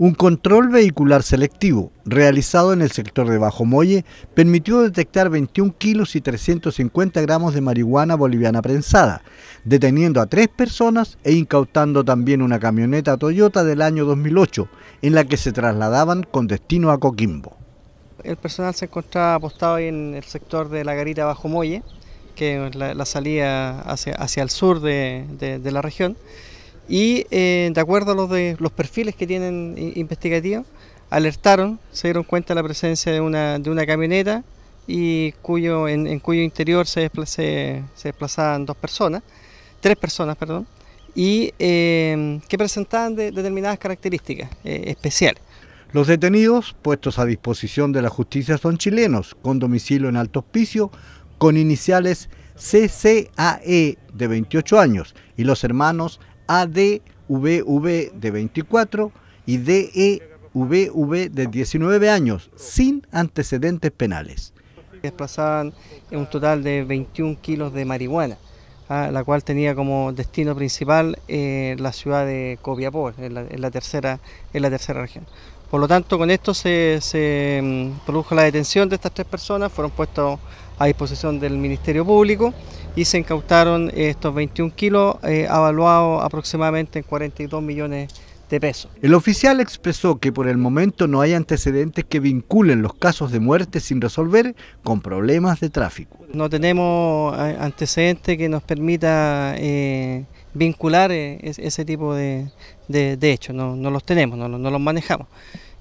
Un control vehicular selectivo realizado en el sector de Bajo Molle permitió detectar 21 kilos y 350 gramos de marihuana boliviana prensada, deteniendo a tres personas e incautando también una camioneta Toyota del año 2008 en la que se trasladaban con destino a Coquimbo. El personal se encontraba apostado en el sector de la garita Bajo Molle, que es la, salida hacia, el sur de la región y eh, de acuerdo a los, de, los perfiles que tienen investigativos, alertaron, se dieron cuenta de la presencia de una, de una camioneta y cuyo, en, cuyo interior se, desplazaban dos personas, tres personas, perdón, y em, que presentaban determinadas características eh, especiales. Los detenidos puestos a disposición de la justicia son chilenos, con domicilio en Alto Hospicio, con iniciales CCAE de 28 años y los hermanos ADVV de 24 y DEVV de 19 años, sin antecedentes penales. Desplazaban un total de 21 kilos de marihuana, ¿ah? la cual tenía como destino principal eh, la ciudad de Copiapó, en la, en la, tercera, en la tercera región. Por lo tanto, con esto se, mm, produjo la detención de estas tres personas, fueron puestos a disposición del Ministerio Público y se incautaron estos 21 kilos, eh, avaluados aproximadamente en 42 millones de pesos. El oficial expresó que por el momento no hay antecedentes que vinculen los casos de muerte sin resolver con problemas de tráfico. No tenemos eh, antecedentes que nos permita eh, vincular eh, ese tipo de, de, hechos, no, los tenemos, no los manejamos.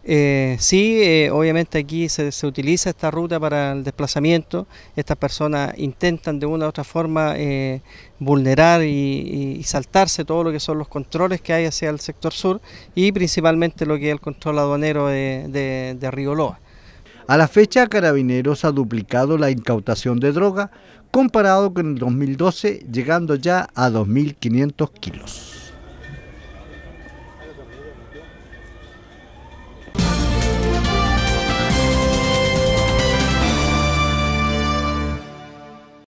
Eh, sí, eh, obviamente aquí se, utiliza esta ruta para el desplazamiento. Estas personas intentan de una u otra forma eh, vulnerar y, saltarse todo lo que son los controles que hay hacia el sector sur y principalmente lo que es el control aduanero de Río Loa. A la fecha, Carabineros ha duplicado la incautación de droga comparado con el 2012, llegando ya a 2.500 kilos.